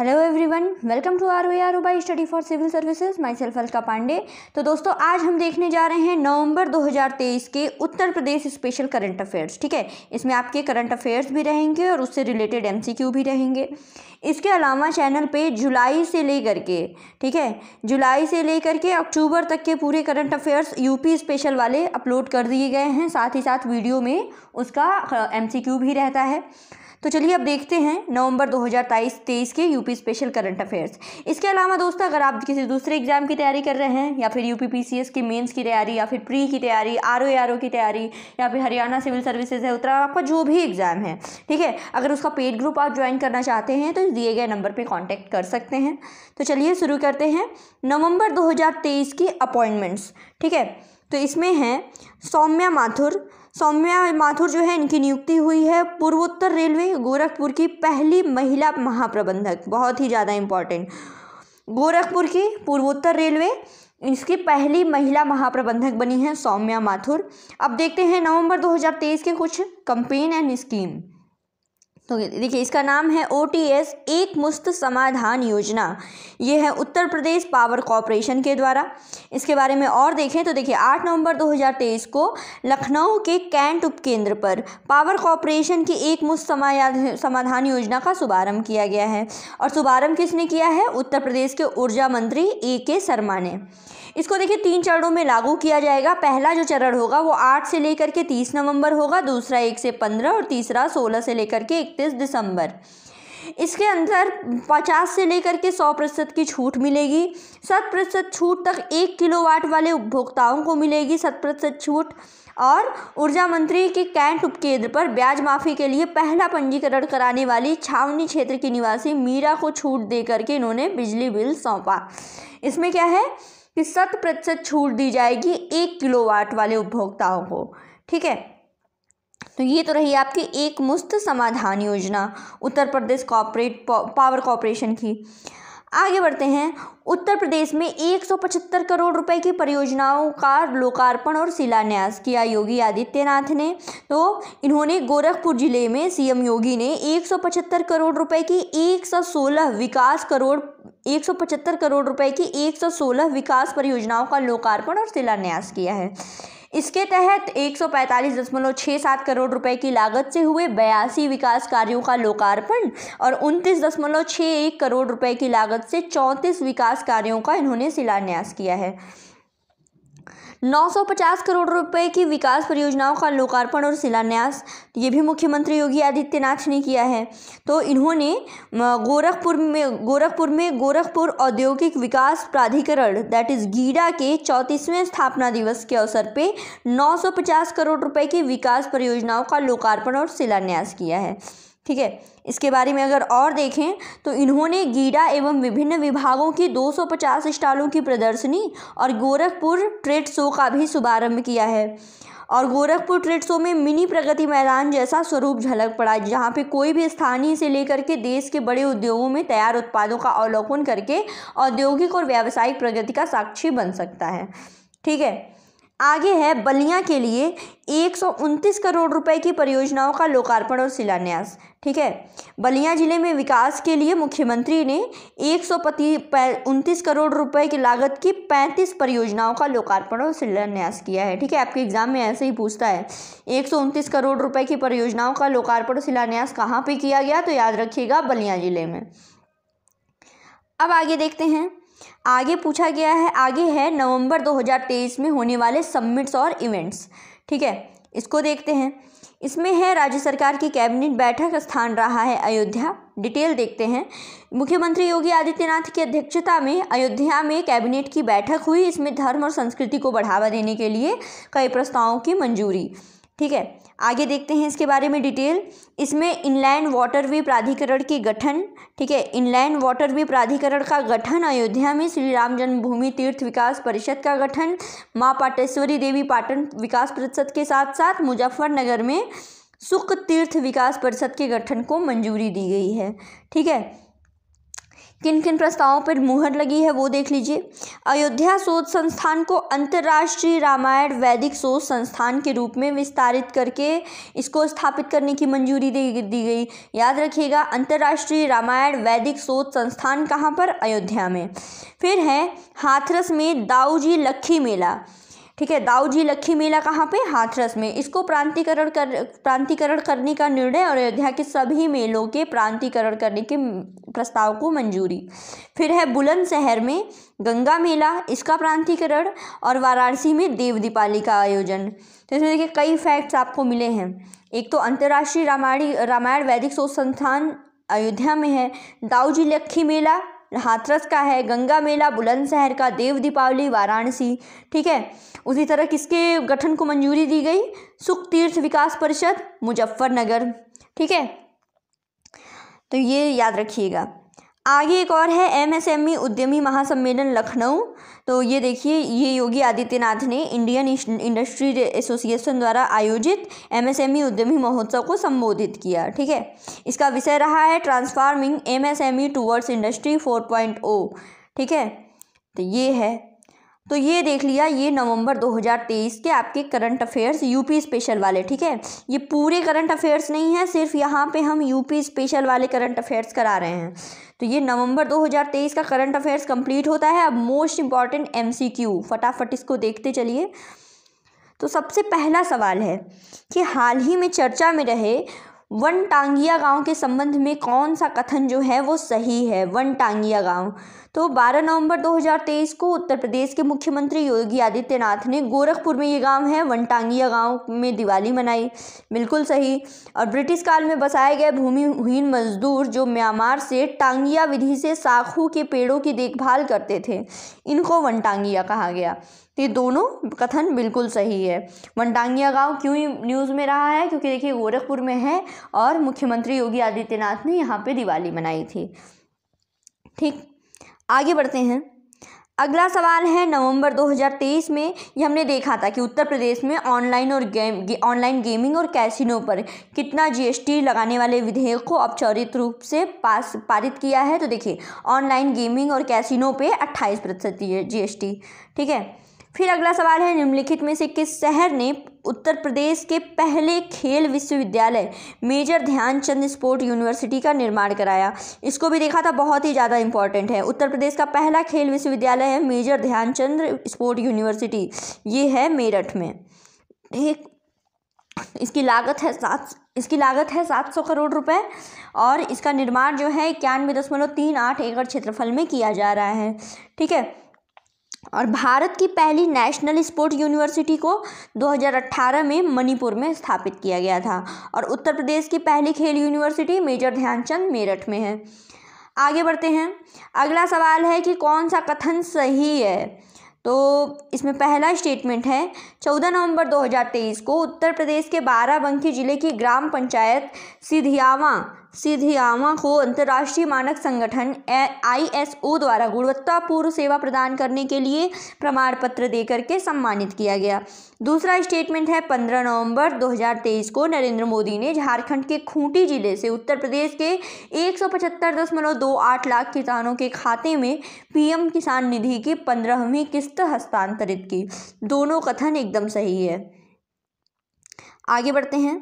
hello everyone welcome to R O R O by study for civil services myself Alka Pandey तो दोस्तों आज हम देखने जा रहे हैं नवंबर 2023 के Uttar Pradesh special current affairs ठीक है इसमें आपके करंट अफेयर्स भी रहेंगे और उससे रिलेटेड एमसीक्यू भी रहेंगे इसके अलावा चैनल पे जुलाई से ले करके ठीक है जुलाई से ले करके अक्टूबर तक के पूरे करंट अफेयर्स यूपी स्पेशल वाले अपलोड कर दिए गए हैं साथ ही साथ वीडियो में उसका एम भी रहता है तो चलिए अब देखते हैं नवंबर 2023 तेईस के यूपी स्पेशल करंट अफेयर्स इसके अलावा दोस्तों अगर आप किसी दूसरे एग्जाम की तैयारी कर रहे हैं या फिर यू पी की मेंस की तैयारी या फिर प्री की तैयारी आर ओ की तैयारी या फिर हरियाणा सिविल सर्विसेज है उत्तरा आपका जो भी एग्ज़ाम है ठीक है अगर उसका पेड ग्रुप आप ज्वाइन करना चाहते हैं तो दिए गए नंबर पर कॉन्टैक्ट कर सकते हैं तो चलिए शुरू करते हैं नवंबर दो की अपॉइंटमेंट्स ठीक है तो इसमें हैं सौम्या माथुर सौम्या माथुर जो है इनकी नियुक्ति हुई है पूर्वोत्तर रेलवे गोरखपुर की पहली महिला महाप्रबंधक बहुत ही ज़्यादा इम्पॉर्टेंट गोरखपुर की पूर्वोत्तर रेलवे इसकी पहली महिला महाप्रबंधक बनी है सौम्या माथुर अब देखते हैं नवंबर 2023 के कुछ कंपेन एंड स्कीम तो देखिए इसका नाम है ओ टी एस एक मुश्त समाधान योजना ये है उत्तर प्रदेश पावर कॉरपोरेशन के द्वारा इसके बारे में और देखें तो देखिए 8 नवंबर 2023 को लखनऊ के कैंट उपकेंद्र पर पावर कॉरपोरेशन की एक मुश्त समाधान योजना का शुभारंभ किया गया है और शुभारंभ किसने किया है उत्तर प्रदेश के ऊर्जा मंत्री ए के शर्मा ने इसको देखिए तीन चरणों में लागू किया जाएगा पहला जो चरण होगा वो आठ से लेकर के तीस नवंबर होगा दूसरा एक से पंद्रह और तीसरा सोलह से लेकर के इकतीस दिसंबर इसके अंदर पचास से लेकर के सौ प्रतिशत की छूट मिलेगी शत प्रतिशत छूट तक एक किलोवाट वाले उपभोक्ताओं को मिलेगी शत प्रतिशत छूट और ऊर्जा मंत्री के कैंट उपकेंद्र पर ब्याज माफ़ी के लिए पहला पंजीकरण कराने वाली छावनी क्षेत्र की निवासी मीरा को छूट दे करके इन्होंने बिजली बिल सौंपा इसमें क्या है कि शत प्रतिशत छूट दी जाएगी एक किलोवाट वाले उपभोक्ताओं को ठीक है तो ये तो रही आपकी एक मुस्त समाधान योजना Uttar Pradesh corporate power corporation की आगे बढ़ते हैं उत्तर प्रदेश में एक करोड़ रुपए की परियोजनाओं का लोकार्पण और शिलान्यास किया योगी आदित्यनाथ ने तो इन्होंने गोरखपुर जिले में सीएम योगी ने एक करोड़ रुपए की 116 विकास करोड़ 175 करोड़ रुपए की 116 विकास परियोजनाओं का लोकार्पण और शिलान्यास किया है इसके तहत एक करोड़ रुपए की लागत से हुए बयासी विकास कार्यों का लोकार्पण और उनतीस दशमलव छः एक करोड़ रुपए की लागत से चौंतीस विकास कार्यों का इन्होंने शिलान्यास किया है 950 करोड़ रुपए की विकास परियोजनाओं का लोकार्पण और शिलान्यास ये भी मुख्यमंत्री योगी आदित्यनाथ ने किया है तो इन्होंने गोरखपुर में गोरखपुर में गोरखपुर औद्योगिक विकास प्राधिकरण दैट इज़ गीडा के चौंतीसवें स्थापना दिवस के अवसर पर 950 करोड़ रुपए की विकास परियोजनाओं का लोकार्पण और शिलान्यास किया है ठीक है इसके बारे में अगर और देखें तो इन्होंने गीडा एवं विभिन्न विभागों की 250 स्टालों की प्रदर्शनी और गोरखपुर ट्रेड शो का भी शुभारम्भ किया है और गोरखपुर ट्रेड शो में मिनी प्रगति मैदान जैसा स्वरूप झलक पड़ा जहाँ पे कोई भी स्थानीय से लेकर के देश के बड़े उद्योगों में तैयार उत्पादों का अवलोकन करके औद्योगिक और व्यावसायिक प्रगति का साक्षी बन सकता है ठीक है आगे है बलिया के लिए एक करोड़ रुपए की परियोजनाओं का लोकार्पण और शिलान्यास ठीक है बलिया जिले में विकास के लिए मुख्यमंत्री ने एक सौ करोड़ रुपए की लागत की 35 परियोजनाओं का लोकार्पण और शिलान्यास किया है ठीक है आपके एग्जाम में ऐसे ही पूछता है एक करोड़ रुपए की परियोजनाओं का लोकार्पण और शिलान्यास कहाँ पर किया गया तो याद रखिएगा बलिया जिले में अब आगे देखते हैं आगे पूछा गया है आगे है नवंबर 2023 में होने वाले सम्मिट्स और इवेंट्स ठीक है इसको देखते हैं इसमें है राज्य सरकार की कैबिनेट बैठक स्थान रहा है अयोध्या डिटेल देखते हैं मुख्यमंत्री योगी आदित्यनाथ की अध्यक्षता में अयोध्या में कैबिनेट की बैठक हुई इसमें धर्म और संस्कृति को बढ़ावा देने के लिए कई प्रस्तावों की मंजूरी ठीक है आगे देखते हैं इसके बारे में डिटेल इसमें इनलैंड वाटरवे प्राधिकरण के गठन ठीक है इनलैंड वाटरवे प्राधिकरण का गठन अयोध्या में श्री राम जन्मभूमि तीर्थ विकास परिषद का गठन माँ पाटेश्वरी देवी पाटन विकास परिषद के साथ साथ मुजफ्फरनगर में सुख तीर्थ विकास परिषद के गठन को मंजूरी दी गई है ठीक है किन किन प्रस्तावों पर मुहर लगी है वो देख लीजिए अयोध्या शोध संस्थान को अंतर्राष्ट्रीय रामायण वैदिक शोध संस्थान के रूप में विस्तारित करके इसको स्थापित करने की मंजूरी दे दी गई याद रखिएगा अंतर्राष्ट्रीय रामायण वैदिक शोध संस्थान कहाँ पर अयोध्या में फिर है हाथरस में दाऊजी लक्खी मेला ठीक है दाऊजी लक्खी मेला कहाँ पे हाथरस में इसको प्रांतिकरण कर प्रांतिकरण करने का निर्णय और अयोध्या के सभी मेलों के प्रांतिकरण करने के प्रस्ताव को मंजूरी फिर है बुलंदशहर में गंगा मेला इसका प्रांतिकरण और वाराणसी में देव दीपाली का आयोजन तो इसमें देखिए कई फैक्ट्स आपको मिले हैं एक तो अंतर्राष्ट्रीय रामायण रामायण वैदिक शोध संस्थान अयोध्या में है दाऊजी लक्खी मेला हाथरस का है गंगा मेला बुलंदशहर का देव दीपावली वाराणसी ठीक है उसी तरह किसके गठन को मंजूरी दी गई सुख तीर्थ विकास परिषद मुजफ्फरनगर ठीक है तो ये याद रखिएगा आगे एक और है एमएसएमई e उद्यमी महासम्मेलन लखनऊ तो ये देखिए ये योगी आदित्यनाथ ने इंडियन इंडस्ट्री एसोसिएशन द्वारा आयोजित एमएसएमई e उद्यमी महोत्सव को संबोधित किया ठीक है इसका विषय रहा है ट्रांसफार्मिंग एमएसएमई टुवर्ड्स इंडस्ट्री 4.0 ठीक है तो ये है तो ये देख लिया ये नवंबर 2023 के आपके करंट अफेयर्स यूपी स्पेशल वाले ठीक है ये पूरे करंट अफेयर्स नहीं है सिर्फ यहाँ पे हम यूपी स्पेशल वाले करंट अफेयर्स करा रहे हैं तो ये नवंबर 2023 का करंट अफेयर्स कंप्लीट होता है अब मोस्ट इम्पॉर्टेंट एमसीक्यू फटाफट इसको देखते चलिए तो सबसे पहला सवाल है कि हाल ही में चर्चा में रहे वन टांगिया गांव के संबंध में कौन सा कथन जो है वो सही है वन टांगिया गांव तो 12 नवंबर 2023 को उत्तर प्रदेश के मुख्यमंत्री योगी आदित्यनाथ ने गोरखपुर में ये गांव है वन टांगिया गाँव में दिवाली मनाई बिल्कुल सही और ब्रिटिश काल में बसाए गए भूमिहीन मजदूर जो म्यांमार से टांगिया विधि से साखू के पेड़ों की देखभाल करते थे इनको वन टांगिया कहा गया तो ये दोनों कथन बिल्कुल सही है वनडांगिया गांव क्यों न्यूज़ में रहा है क्योंकि देखिए गोरखपुर में है और मुख्यमंत्री योगी आदित्यनाथ ने यहाँ पे दिवाली मनाई थी ठीक आगे बढ़ते हैं अगला सवाल है नवंबर 2023 में ये हमने देखा था कि उत्तर प्रदेश में ऑनलाइन और गेम गे, ऑनलाइन गेमिंग और कैसिनो पर कितना जीएसटी लगाने वाले विधेयक को औपचारिक रूप से पास पारित किया है तो देखिए ऑनलाइन गेमिंग और कैसिनो पे 28 प्रतिशत जी एस ठीक है फिर अगला सवाल है निम्नलिखित में से किस शहर ने उत्तर प्रदेश के पहले खेल विश्वविद्यालय मेजर ध्यानचंद स्पोर्ट यूनिवर्सिटी का निर्माण कराया इसको भी देखा था बहुत ही ज़्यादा इंपॉर्टेंट है उत्तर प्रदेश का पहला खेल विश्वविद्यालय है मेजर ध्यानचंद स्पोर्ट यूनिवर्सिटी ये है मेरठ में एक इसकी लागत है सात इसकी लागत है सात सौ करोड़ रुपए और इसका निर्माण जो है इक्यानवे दशमलव तीन आठ एकड़ क्षेत्रफल में किया जा रहा है ठीक है और भारत की पहली नेशनल स्पोर्ट यूनिवर्सिटी को 2018 में मणिपुर में स्थापित किया गया था और उत्तर प्रदेश की पहली खेल यूनिवर्सिटी मेजर ध्यानचंद मेरठ में है आगे बढ़ते हैं अगला सवाल है कि कौन सा कथन सही है तो इसमें पहला स्टेटमेंट है 14 नवंबर 2023 को उत्तर प्रदेश के बाराबंकी जिले की ग्राम पंचायत सिधियावा सिधियावा को अंतर्राष्ट्रीय मानक संगठन आईएसओ द्वारा गुणवत्तापूर्ण सेवा प्रदान करने के लिए प्रमाण पत्र देकर के सम्मानित किया गया दूसरा स्टेटमेंट है 15 नवंबर 2023 को नरेंद्र मोदी ने झारखंड के खूंटी जिले से उत्तर प्रदेश के एक लाख किसानों के खाते में पीएम किसान निधि की पंद्रहवीं किस्त हस्तांतरित की दोनों कथन एकदम एकदम सही है आगे बढ़ते हैं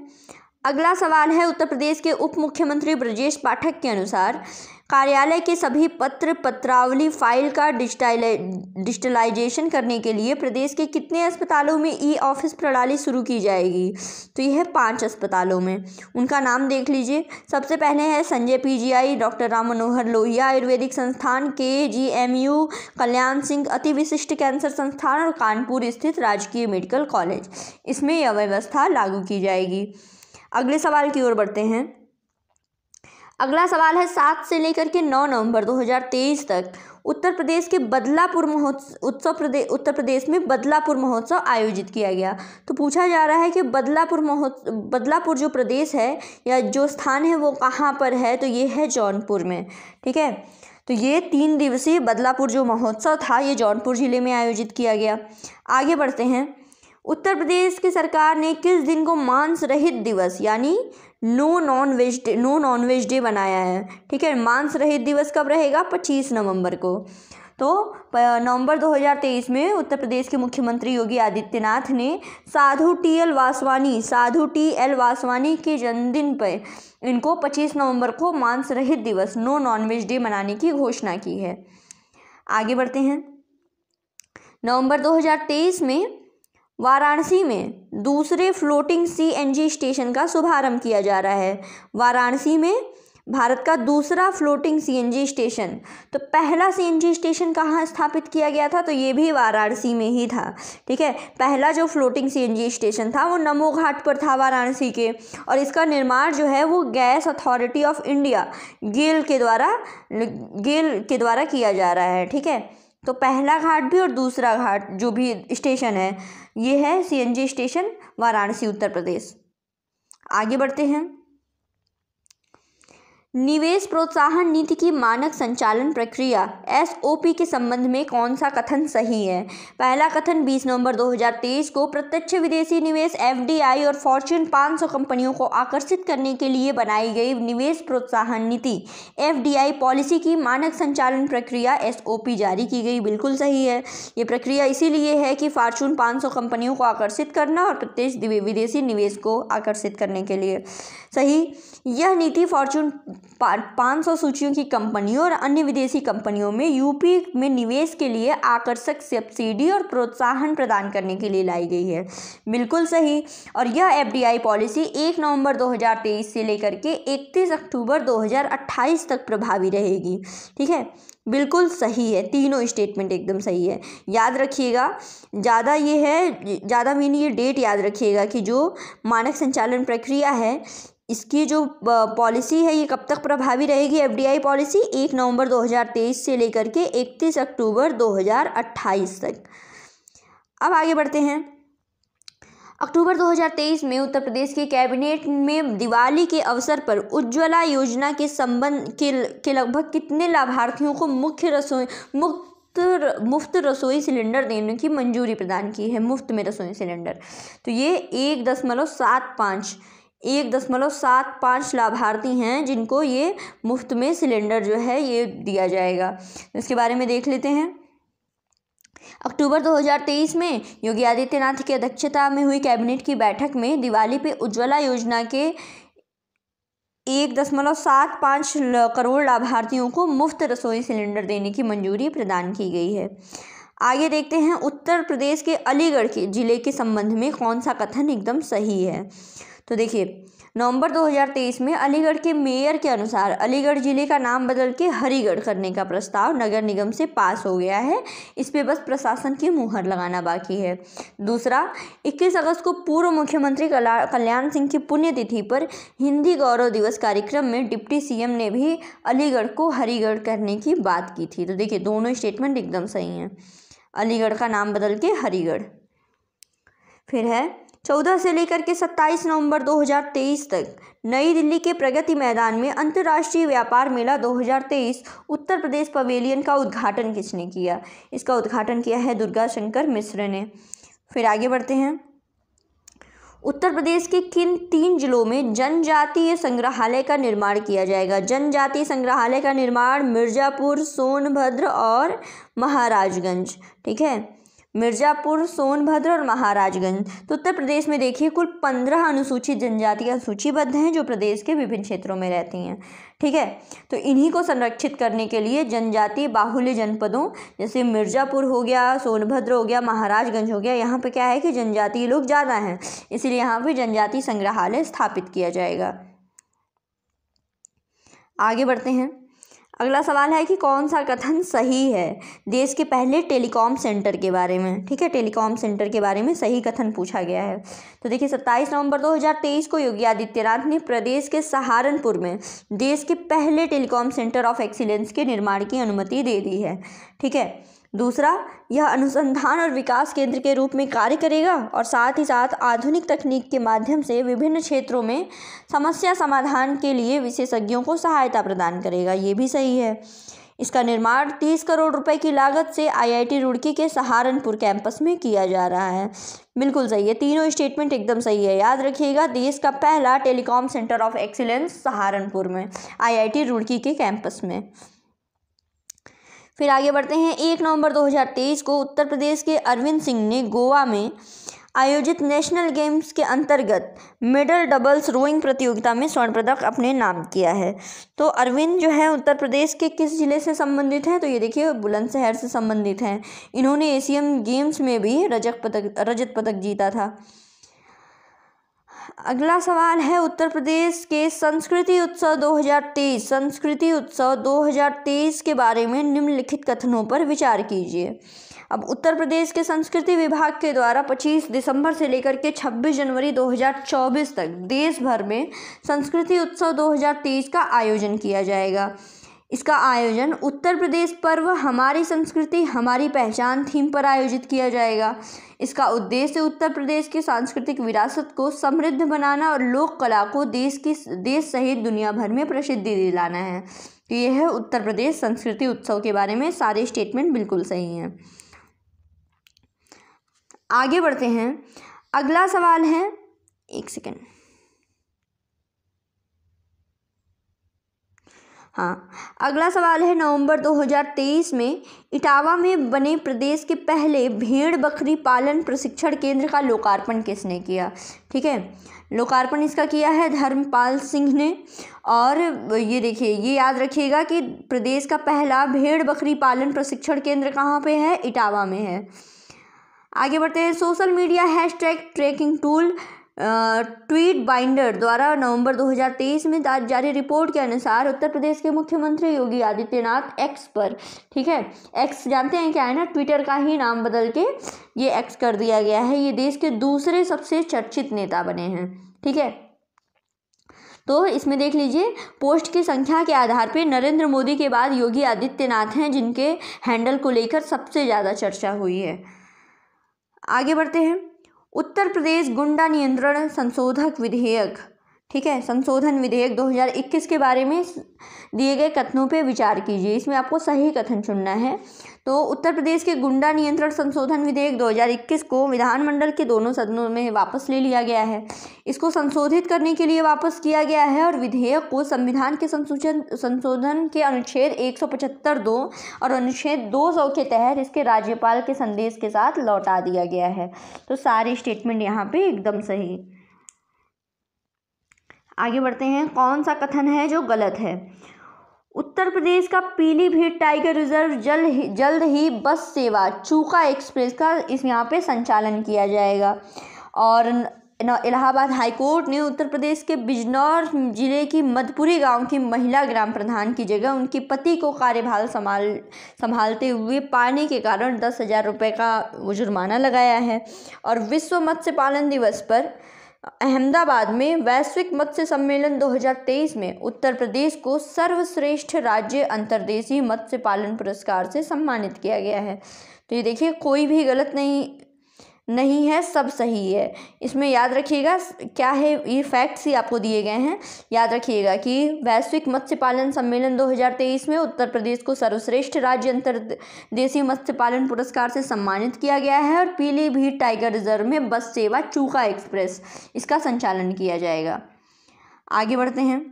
अगला सवाल है उत्तर प्रदेश के उप मुख्यमंत्री ब्रजेश पाठक के अनुसार कार्यालय के सभी पत्र पत्रावली फाइल का डिजिटलाइजेशन करने के लिए प्रदेश के कितने अस्पतालों में ई ऑफिस प्रणाली शुरू की जाएगी तो यह पांच अस्पतालों में उनका नाम देख लीजिए सबसे पहले है संजय पीजीआई डॉक्टर राम मनोहर लोहिया आयुर्वेदिक संस्थान के जी कल्याण सिंह अति विशिष्ट कैंसर संस्थान और कानपुर स्थित राजकीय मेडिकल कॉलेज इसमें यह व्यवस्था लागू की जाएगी अगले सवाल की ओर बढ़ते हैं अगला सवाल है सात से लेकर के नौ नवंबर 2023 तक उत्तर प्रदेश के बदलापुर महोत्सव उत्सव प्रदेश उत्तर प्रदेश में बदलापुर महोत्सव आयोजित किया गया तो पूछा जा रहा है कि बदलापुर महोत्सव बदलापुर जो प्रदेश है या जो स्थान है वो कहाँ पर है तो ये है जौनपुर में ठीक है तो ये तीन दिवसीय बदलापुर जो महोत्सव था ये जौनपुर ज़िले में आयोजित किया गया आगे बढ़ते हैं उत्तर प्रदेश की सरकार ने किस दिन को मांस रहित दिवस यानी no non veg day no non veg day बनाया है ठीक है मांस रहित दिवस कब रहेगा पच्चीस नवंबर को तो नवंबर 2023 में उत्तर प्रदेश के मुख्यमंत्री योगी आदित्यनाथ ने Sadhu T L Vaswani Sadhu T L Vaswani के जन्मदिन पर इनको 25 नवंबर को मांस रहित दिवस नो नॉनवेज डे मनाने की घोषणा की है आगे बढ़ते हैं नवंबर 2023 में वाराणसी में दूसरे फ्लोटिंग सीएनजी स्टेशन का शुभारंभ किया जा रहा है वाराणसी में भारत का दूसरा फ्लोटिंग सीएनजी स्टेशन तो पहला सीएनजी स्टेशन कहाँ स्थापित किया गया था तो ये भी वाराणसी में ही था ठीक है पहला जो फ्लोटिंग सीएनजी स्टेशन था वो नमो घाट पर था वाराणसी के और इसका निर्माण जो है वो gas authority of India GAIL के द्वारा गेल के द्वारा किया जा रहा है ठीक है तो पहला घाट भी और दूसरा घाट जो भी स्टेशन है ये है सीएनजी स्टेशन वाराणसी उत्तर प्रदेश आगे बढ़ते हैं निवेश प्रोत्साहन नीति की मानक संचालन प्रक्रिया एस के संबंध में कौन सा कथन सही है पहला कथन 20 नवंबर 2023 को प्रत्यक्ष विदेशी निवेश एफ और फॉर्च्यून 500 कंपनियों को आकर्षित करने के लिए बनाई गई निवेश प्रोत्साहन नीति एफ पॉलिसी की मानक संचालन प्रक्रिया एस जारी की गई बिल्कुल सही है ये प्रक्रिया इसीलिए है कि फॉर्चून पाँच कंपनियों को आकर्षित करना और प्रत्यक्ष विदेशी निवेश को आकर्षित करने के लिए सही यह नीति फॉर्चून पाँच सौ सूचियों की कंपनियों और अन्य विदेशी कंपनियों में यूपी में निवेश के लिए आकर्षक सब्सिडी और प्रोत्साहन प्रदान करने के लिए लाई गई है बिल्कुल सही और यह एफडीआई पॉलिसी 1 नवंबर 2023 से लेकर के 31 अक्टूबर 2028 तक प्रभावी रहेगी ठीक है बिल्कुल सही है तीनों स्टेटमेंट एकदम सही है याद रखिएगा ज़्यादा ये है ज़्यादा मीनिंग ये डेट याद रखिएगा कि जो मानक संचालन प्रक्रिया है इसकी जो पॉलिसी है ये कब तक प्रभावी रहेगी एफडीआई पॉलिसी एक नवंबर 2023 से लेकर के 31 अक्टूबर 2028 तक अब आगे बढ़ते हैं अक्टूबर 2023 में उत्तर प्रदेश के कैबिनेट में दिवाली के अवसर पर उज्ज्वला योजना के संबंध के, के लगभग कितने लाभार्थियों को मुख्य रसोई मुक्त मुफ्त रसोई सिलेंडर देने की मंजूरी प्रदान की है मुफ्त में रसोई सिलेंडर तो ये एक दशमलव सात पाँच एक दशमलव सात पाँच लाभार्थी हैं जिनको ये मुफ्त में सिलेंडर जो है ये दिया जाएगा इसके बारे में देख लेते हैं अक्टूबर 2023 में योगी आदित्यनाथ की अध्यक्षता में हुई कैबिनेट की बैठक में दिवाली पे उज्ज्वला योजना के एक दशमलव सात पाँच करोड़ लाभार्थियों को मुफ्त रसोई सिलेंडर देने की मंजूरी प्रदान की गई है आगे देखते हैं उत्तर प्रदेश के अलीगढ़ के ज़िले के संबंध में कौन सा कथन एकदम सही है तो देखिए नवंबर 2023 में अलीगढ़ के मेयर के अनुसार अलीगढ़ ज़िले का नाम बदल के हरीगढ़ करने का प्रस्ताव नगर निगम से पास हो गया है इस पर बस प्रशासन की मुहर लगाना बाकी है दूसरा 21 अगस्त को पूर्व मुख्यमंत्री कल्याण सिंह की पुण्यतिथि पर हिंदी गौरव दिवस कार्यक्रम में डिप्टी सीएम ने भी अलीगढ़ को हरीगढ़ करने की बात की थी तो देखिए दोनों स्टेटमेंट एकदम सही हैं अलीगढ़ का नाम बदल के हरीगढ़ फिर है चौदह से लेकर के 27 नवंबर 2023 तक नई दिल्ली के प्रगति मैदान में अंतर्राष्ट्रीय व्यापार मेला 2023 उत्तर प्रदेश पवेलियन का उद्घाटन किसने किया इसका उद्घाटन किया है दुर्गा शंकर मिश्र ने फिर आगे बढ़ते हैं उत्तर प्रदेश के किन तीन जिलों में जनजातीय संग्रहालय का निर्माण किया जाएगा जनजातीय संग्रहालय का निर्माण मिर्ज़ापुर सोनभद्र और महाराजगंज ठीक है मिर्ज़ापुर सोनभद्र और महाराजगंज तो उत्तर प्रदेश में देखिए कुल पंद्रह अनुसूचित जनजातियां सूचीबद्ध हैं जो प्रदेश के विभिन्न क्षेत्रों में रहती हैं ठीक है तो इन्हीं को संरक्षित करने के लिए जनजाति बाहुल्य जनपदों जैसे मिर्ज़ापुर हो गया सोनभद्र हो गया महाराजगंज हो गया यहाँ पर क्या है कि जनजातीय लोग ज़्यादा हैं इसीलिए यहाँ पर जनजातीय संग्रहालय स्थापित किया जाएगा आगे बढ़ते हैं अगला सवाल है कि कौन सा कथन सही है देश के पहले टेलीकॉम सेंटर के बारे में ठीक है टेलीकॉम सेंटर के बारे में सही कथन पूछा गया है तो देखिए 27 नवंबर 2023 को योगी आदित्यनाथ ने प्रदेश के सहारनपुर में देश के पहले टेलीकॉम सेंटर ऑफ एक्सीलेंस के निर्माण की अनुमति दे दी है ठीक है दूसरा यह अनुसंधान और विकास केंद्र के रूप में कार्य करेगा और साथ ही साथ आधुनिक तकनीक के माध्यम से विभिन्न क्षेत्रों में समस्या समाधान के लिए विशेषज्ञों को सहायता प्रदान करेगा ये भी सही है इसका निर्माण 30 करोड़ रुपए की लागत से आईआईटी रुड़की के सहारनपुर कैंपस में किया जा रहा है बिल्कुल सही है तीनों स्टेटमेंट एकदम सही है याद रखिएगा देश का पहला telecom centre of excellence Saharanpur में आईआईटी रुड़की के कैंपस में फिर आगे बढ़ते हैं एक नवंबर 2023 को उत्तर प्रदेश के अरविंद सिंह ने गोवा में आयोजित नेशनल गेम्स के अंतर्गत मेडल डबल्स रोइंग प्रतियोगिता में स्वर्ण पदक अपने नाम किया है तो अरविंद जो है उत्तर प्रदेश के किस ज़िले से संबंधित हैं तो ये देखिए बुलंदशहर से संबंधित हैं इन्होंने एशियन गेम्स में भी रजत पदक रजत पदक जीता था अगला सवाल है उत्तर प्रदेश के संस्कृति उत्सव 2023 संस्कृति उत्सव 2023 के बारे में निम्नलिखित कथनों पर विचार कीजिए अब उत्तर प्रदेश के संस्कृति विभाग के द्वारा 25 दिसंबर से लेकर के 26 जनवरी 2024 तक देश भर में संस्कृति उत्सव 2023 का आयोजन किया जाएगा इसका आयोजन उत्तर प्रदेश पर्व हमारी संस्कृति हमारी पहचान थीम पर आयोजित किया जाएगा इसका उद्देश्य उत्तर प्रदेश की सांस्कृतिक विरासत को समृद्ध बनाना और लोक कला को देश की देश सहित दुनिया भर में प्रसिद्धि दिलाना है तो यह है उत्तर प्रदेश संस्कृति उत्सव के बारे में सारे स्टेटमेंट बिल्कुल सही हैं आगे बढ़ते हैं अगला सवाल है एक सेकेंड हाँ अगला सवाल है नवंबर 2023 में इटावा में बने प्रदेश के पहले भेड़ बकरी पालन प्रशिक्षण केंद्र का लोकार्पण किसने किया ठीक है लोकार्पण इसका किया है धर्मपाल सिंह ने और ये देखिए ये याद रखिएगा कि प्रदेश का पहला भेड़ बकरी पालन प्रशिक्षण केंद्र कहाँ पे है इटावा में है आगे बढ़ते हैं social media hashtag tracking tool tweet binder द्वारा नवंबर 2023 में जारी रिपोर्ट के अनुसार उत्तर प्रदेश के मुख्यमंत्री योगी आदित्यनाथ एक्स पर ठीक है एक्स जानते हैं क्या है ना ट्विटर का ही नाम बदल के ये एक्स कर दिया गया है ये देश के दूसरे सबसे चर्चित नेता बने हैं ठीक है तो इसमें देख लीजिए पोस्ट की संख्या के आधार पर नरेंद्र मोदी के बाद योगी आदित्यनाथ हैं जिनके हैंडल को लेकर सबसे ज़्यादा चर्चा हुई है आगे बढ़ते हैं उत्तर प्रदेश गुंडा नियंत्रण संशोधक विधेयक ठीक है संशोधन विधेयक 2021 के बारे में दिए गए कथनों पर विचार कीजिए इसमें आपको सही कथन चुनना है तो उत्तर प्रदेश के गुंडा नियंत्रण संशोधन विधेयक 2021 को विधानमंडल के दोनों सदनों में वापस ले लिया गया है इसको संशोधित करने के लिए वापस किया गया है और विधेयक को संविधान के संशोधन संशोधन के अनुच्छेद एक दो और अनुच्छेद दो के तहत इसके राज्यपाल के संदेश के साथ लौटा दिया गया है तो सारे स्टेटमेंट यहाँ पर एकदम सही आगे बढ़ते हैं कौन सा कथन है जो गलत है उत्तर प्रदेश का पीलीभीत टाइगर रिजर्व जल्द ही जल्द ही बस सेवा चूका एक्सप्रेस का इस यहाँ पे संचालन किया जाएगा और इलाहाबाद हाईकोर्ट ने उत्तर प्रदेश के बिजनौर जिले की मधपुरी गांव की महिला ग्राम प्रधान की जगह उनके पति को कार्यभार संभाल संभालते हुए पानी के कारण दस हज़ार रुपये का जुर्माना लगाया है और विश्व मत्स्य पालन दिवस पर अहमदाबाद में वैश्विक मत्स्य सम्मेलन 2023 में उत्तर प्रदेश को सर्वश्रेष्ठ राज्य अंतर्देशीय मत्स्य पालन पुरस्कार से सम्मानित किया गया है तो ये देखिए कोई भी गलत नहीं नहीं है सब सही है इसमें याद रखिएगा क्या है ये फैक्ट्स ही आपको दिए गए हैं याद रखिएगा कि वैश्विक मत्स्य पालन सम्मेलन 2023 में उत्तर प्रदेश को सर्वश्रेष्ठ राज्य अंतर्देशीय मत्स्य पालन पुरस्कार से सम्मानित किया गया है और पीलीभीत टाइगर रिजर्व में बस सेवा चूका एक्सप्रेस इसका संचालन किया जाएगा आगे बढ़ते हैं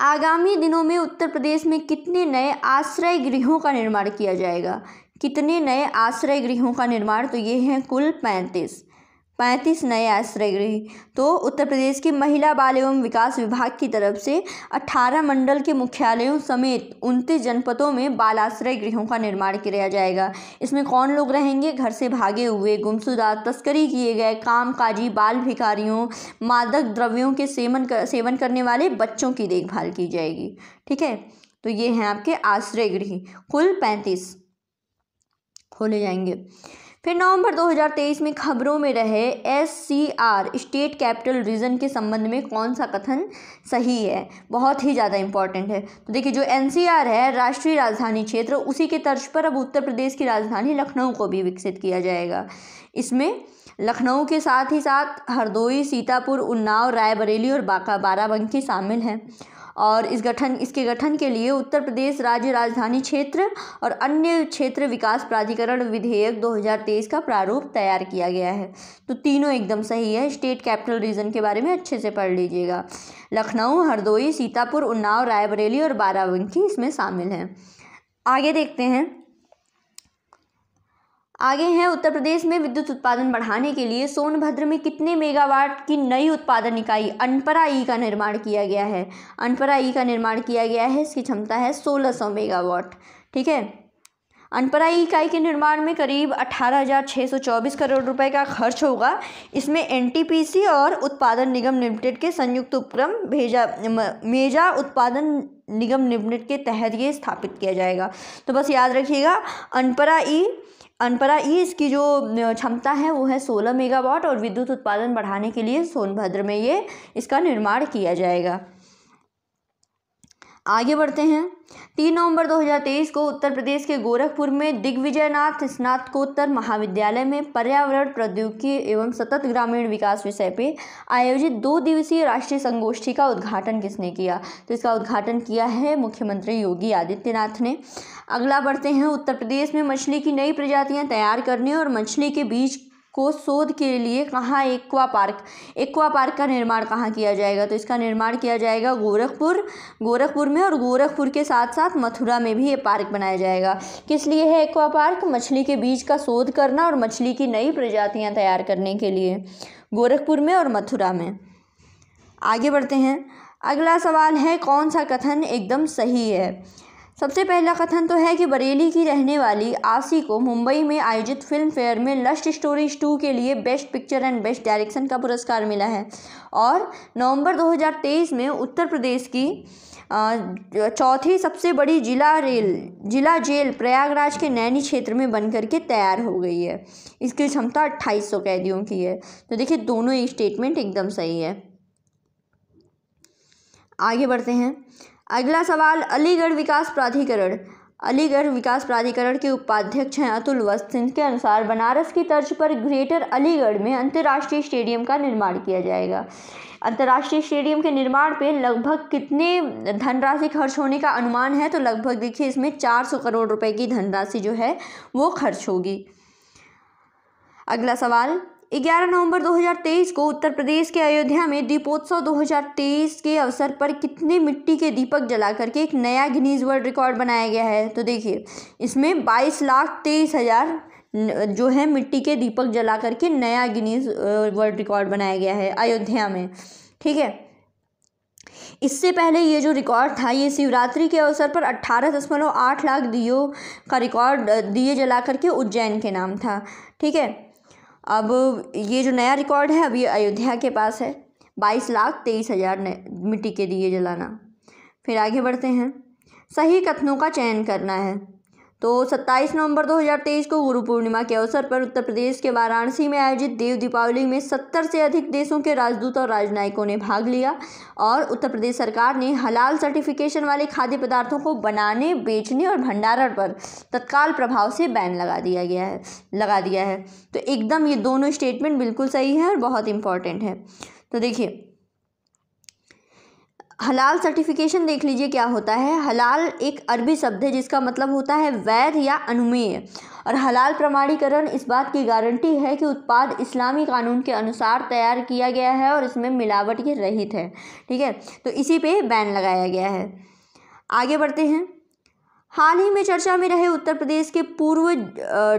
आगामी दिनों में उत्तर प्रदेश में कितने नए आश्रय गृहों का निर्माण किया जाएगा कितने नए आश्रय गृहों का निर्माण तो ये हैं कुल पैंतीस पैंतीस नए आश्रय गृह तो उत्तर प्रदेश के महिला बाल एवं विकास विभाग की तरफ से अट्ठारह मंडल के मुख्यालयों समेत उनतीस जनपदों में बाल आश्रय गृहों का निर्माण किया जाएगा इसमें कौन लोग रहेंगे घर से भागे हुए गुमशुदा तस्करी किए गए कामकाजी बाल भिखारियों मादक द्रव्यों के सेवन कर, सेवन करने वाले बच्चों की देखभाल की जाएगी ठीक है तो ये हैं आपके आश्रय गृह कुल पैंतीस खोले जाएंगे फिर नवंबर 2023 में खबरों में रहे S C R state capital region के संबंध में कौन सा कथन सही है बहुत ही ज़्यादा इंपॉर्टेंट है तो देखिए जो एन सी आर है राष्ट्रीय राजधानी क्षेत्र उसी के तर्ज पर अब उत्तर प्रदेश की राजधानी लखनऊ को भी विकसित किया जाएगा इसमें लखनऊ के साथ ही साथ हरदोई सीतापुर उन्नाव रायबरेली और बांका बाराबंकी शामिल हैं और इस गठन इसके गठन के लिए उत्तर प्रदेश राज्य राजधानी क्षेत्र और अन्य क्षेत्र विकास प्राधिकरण विधेयक 2023 का प्रारूप तैयार किया गया है तो तीनों एकदम सही है स्टेट कैपिटल रीजन के बारे में अच्छे से पढ़ लीजिएगा लखनऊ हरदोई सीतापुर उन्नाव रायबरेली और बाराबंकी इसमें शामिल हैं आगे देखते हैं आगे हैं उत्तर प्रदेश में विद्युत उत्पादन बढ़ाने के लिए सोनभद्र में कितने मेगावाट की नई उत्पादन इकाई अनपरा ई का निर्माण किया गया है अनपरा ई का निर्माण किया गया है इसकी क्षमता है सोलह सौ मेगावाट ठीक है अनपरा इकाई के निर्माण में करीब अठारह हज़ार छः सौ चौबीस करोड़ रुपए का खर्च होगा इसमें एनटीपीसी और उत्पादन निगम लिमिटेड के संयुक्त उपक्रम भेजा मेजा उत्पादन निगम लिमिटेड के तहत ये स्थापित किया जाएगा तो बस याद रखिएगा अनपरा ई अनपरा ई की जो क्षमता है वो है सोलह मेगावाट और विद्युत उत्पादन बढ़ाने के लिए सोनभद्र में ये इसका निर्माण किया जाएगा आगे बढ़ते हैं तीन नवंबर 2023 को उत्तर प्रदेश के गोरखपुर में दिग्विजयनाथ स्नातकोत्तर महाविद्यालय में पर्यावरण प्रौद्योगिकी एवं सतत ग्रामीण विकास विषय पे आयोजित दो दिवसीय राष्ट्रीय संगोष्ठी का उद्घाटन किसने किया तो इसका उद्घाटन किया है मुख्यमंत्री योगी आदित्यनाथ ने अगला बढ़ते हैं उत्तर प्रदेश में मछली की नई प्रजातियाँ तैयार करने और मछली के बीज को शोध के लिए कहाँ एक्वा पार्क एक्वा पार्क का निर्माण कहाँ किया जाएगा तो इसका निर्माण किया जाएगा गोरखपुर गोरखपुर में और गोरखपुर के साथ साथ मथुरा में भी ये पार्क बनाया जाएगा किस लिए है एक्वा पार्क मछली के बीज का शोध करना और मछली की नई प्रजातियाँ तैयार करने के लिए गोरखपुर में और मथुरा में आगे बढ़ते हैं अगला सवाल है कौन सा कथन एकदम सही है सबसे पहला कथन तो है कि बरेली की रहने वाली आसी को मुंबई में आयोजित फिल्म फेयर में लस्ट स्टोरीज टू के लिए best picture and best direction का पुरस्कार मिला है और नवंबर 2023 में उत्तर प्रदेश की चौथी सबसे बड़ी जिला रेल जिला जेल प्रयागराज के नैनी क्षेत्र में बनकर के तैयार हो गई है इसकी क्षमता अट्ठाईस कैदियों की है तो देखिए दोनों ही स्टेटमेंट एकदम सही है आगे बढ़ते हैं अगला सवाल अलीगढ़ विकास प्राधिकरण अलीगढ़ विकास प्राधिकरण के उपाध्यक्ष हैं अतुल वस्त सिंह के अनुसार बनारस की तर्ज पर ग्रेटर अलीगढ़ में अंतर्राष्ट्रीय स्टेडियम का निर्माण किया जाएगा अंतर्राष्ट्रीय स्टेडियम के निर्माण पे लगभग कितने धनराशि खर्च होने का अनुमान है तो लगभग देखिए इसमें 400 करोड़ रुपए की धनराशि जो है वो खर्च होगी अगला सवाल 11 नवंबर 2023 को उत्तर प्रदेश के अयोध्या में दीपोत्सव 2023 के अवसर पर कितने मिट्टी के दीपक जला करके एक नया गिनीज वर्ल्ड रिकॉर्ड बनाया गया है तो देखिए इसमें बाईस लाख तेईस हज़ार जो है मिट्टी के दीपक जला करके नया गिनीज वर्ल्ड रिकॉर्ड बनाया गया है अयोध्या में ठीक है इससे पहले ये जो रिकॉर्ड था ये शिवरात्रि के अवसर पर अट्ठारह दशमलव आठ लाख दियो का रिकॉर्ड दिए जला करके उज्जैन के नाम था ठीक है अब ये जो नया रिकॉर्ड है अब ये अयोध्या के पास है बाईस लाख तेईस हज़ार मिट्टी के दिए जलाना फिर आगे बढ़ते हैं सही कथनों का चयन करना है तो 27 नवंबर 2023 को गुरु पूर्णिमा के अवसर पर उत्तर प्रदेश के वाराणसी में आयोजित देव दीपावली में 70 से अधिक देशों के राजदूत और राजनयिकों ने भाग लिया और उत्तर प्रदेश सरकार ने हलाल सर्टिफिकेशन वाले खाद्य पदार्थों को बनाने बेचने और भंडारण पर तत्काल प्रभाव से बैन लगा दिया गया है लगा दिया है तो एकदम ये दोनों स्टेटमेंट बिल्कुल सही है और बहुत इंपॉर्टेंट है तो देखिए हलाल सर्टिफिकेशन देख लीजिए क्या होता है हलाल एक अरबी शब्द है जिसका मतलब होता है वैध या अनुमेय और हलाल प्रमाणीकरण इस बात की गारंटी है कि उत्पाद इस्लामी कानून के अनुसार तैयार किया गया है और इसमें मिलावट के रहित है ठीक है तो इसी पे बैन लगाया गया है आगे बढ़ते हैं हाल ही में चर्चा में रहे उत्तर प्रदेश के पूर्व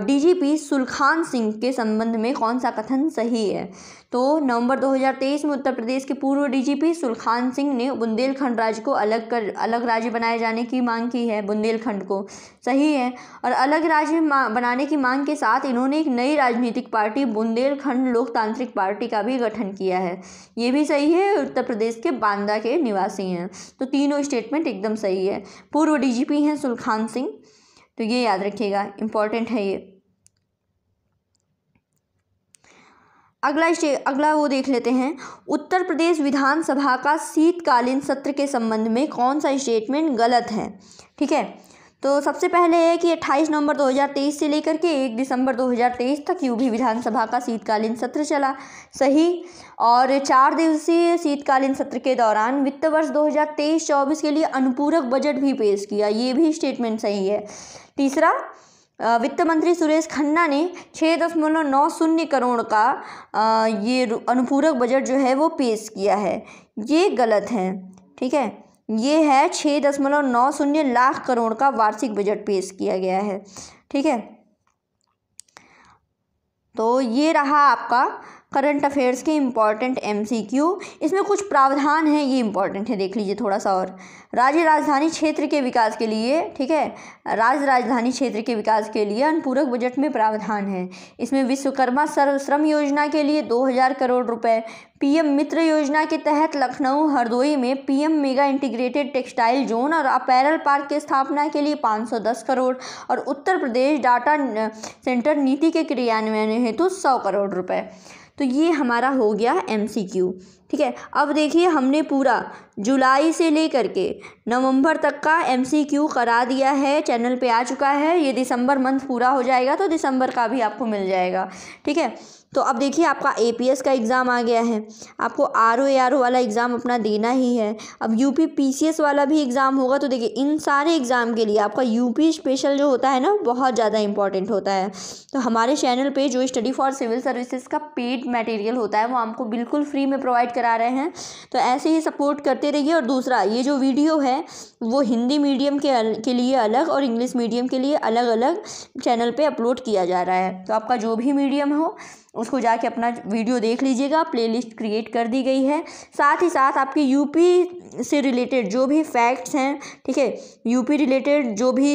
डीजीपी सुलखान सिंह के संबंध में कौन सा कथन सही है तो नवंबर 2023 में उत्तर प्रदेश के पूर्व डीजीपी सुलखान सिंह ने बुंदेलखंड राज्य को अलग कर अलग राज्य बनाए जाने की मांग की है बुंदेलखंड को सही है और अलग राज्य बनाने की मांग के साथ इन्होंने एक नई राजनीतिक पार्टी बुंदेलखंड लोकतांत्रिक पार्टी का भी गठन किया है ये भी सही है उत्तर प्रदेश के बांदा के निवासी हैं तो तीनों स्टेटमेंट एकदम सही है पूर्व डी हैं सुलखान सिंह तो ये याद रखिएगा इम्पॉर्टेंट है ये अगला स्टे अगला वो देख लेते हैं उत्तर प्रदेश विधानसभा का शीतकालीन सत्र के संबंध में कौन सा स्टेटमेंट गलत है ठीक है तो सबसे पहले है कि 28 नवंबर 2023 से लेकर के 1 दिसंबर 2023 तक यूपी विधानसभा का शीतकालीन सत्र चला सही और चार दिवसीय शीतकालीन सत्र के दौरान वित्त वर्ष 2023-24 के लिए अनुपूरक बजट भी पेश किया ये भी स्टेटमेंट सही है तीसरा वित्त मंत्री सुरेश खन्ना ने छः दशमलव नौ शून्य करोड़ का ये अनुपूरक बजट जो है वो पेश किया है ये गलत है ठीक है ये है छः दशमलव नौ शून्य लाख करोड़ का वार्षिक बजट पेश किया गया है ठीक है तो ये रहा आपका करंट अफेयर्स के इम्पॉर्टेंट एम इसमें कुछ प्रावधान हैं ये इम्पॉर्टेंट है देख लीजिए थोड़ा सा और राज्य राजधानी क्षेत्र के विकास के लिए ठीक है राज्य राजधानी क्षेत्र के विकास के लिए अनुपूरक बजट में प्रावधान है इसमें विश्वकर्मा सर्वश्रम योजना के लिए दो हज़ार करोड़ रुपए पीएम मित्र योजना के तहत लखनऊ हरदोई में PM mega integrated textile zone और अपैरल पार्क की स्थापना के लिए 510 करोड़ और उत्तर प्रदेश डाटा सेंटर नीति के क्रियान्वयन हेतु तो 100 करोड़ रुपए तो ये हमारा हो गया एम ठीक है अब देखिए हमने पूरा जुलाई से लेकर के नवंबर तक का एम करा दिया है चैनल पे आ चुका है ये दिसंबर मंथ पूरा हो जाएगा तो दिसंबर का भी आपको मिल जाएगा ठीक है तो अब देखिए आपका एपीएस का एग्ज़ाम आ गया है आपको आर ओ आर ओ वाला एग्ज़ाम अपना देना ही है अब यूपी पीसीएस वाला भी एग्ज़ाम होगा तो देखिए इन सारे एग्ज़ाम के लिए आपका यूपी स्पेशल जो होता है ना बहुत ज़्यादा इंपॉर्टेंट होता है तो हमारे चैनल पे जो स्टडी फॉर सिविल सर्विसेज का पेड मटेरियल होता है वो हमको बिल्कुल फ्री में प्रोवाइड करा रहे हैं तो ऐसे ही सपोर्ट करते रहिए और दूसरा ये जो वीडियो है वो हिंदी मीडियम के के लिए अलग और इंग्लिश मीडियम के लिए अलग अलग चैनल पर अपलोड किया जा रहा है तो आपका जो भी मीडियम हो उसको जाके अपना वीडियो देख लीजिएगा प्लेलिस्ट क्रिएट कर दी गई है साथ ही साथ आपके यूपी से रिलेटेड जो भी फैक्ट्स हैं ठीक है यूपी रिलेटेड जो भी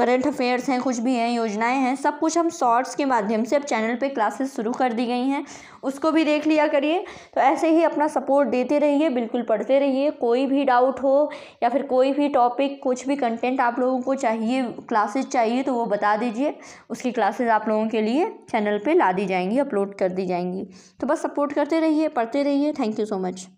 करंट अफेयर्स हैं कुछ भी हैं योजनाएं हैं सब कुछ हम शॉर्ट्स के माध्यम से अब चैनल पे क्लासेस शुरू कर दी गई हैं उसको भी देख लिया करिए तो ऐसे ही अपना सपोर्ट देते रहिए बिल्कुल पढ़ते रहिए कोई भी डाउट हो या फिर कोई भी टॉपिक कुछ भी कंटेंट आप लोगों को चाहिए क्लासेस चाहिए तो वो बता दीजिए उसकी क्लासेस आप लोगों के लिए चैनल पर ला दीजिए जाएंगी अपलोड कर दी जाएंगी तो बस सपोर्ट करते रहिए पढ़ते रहिए थैंक यू सो मच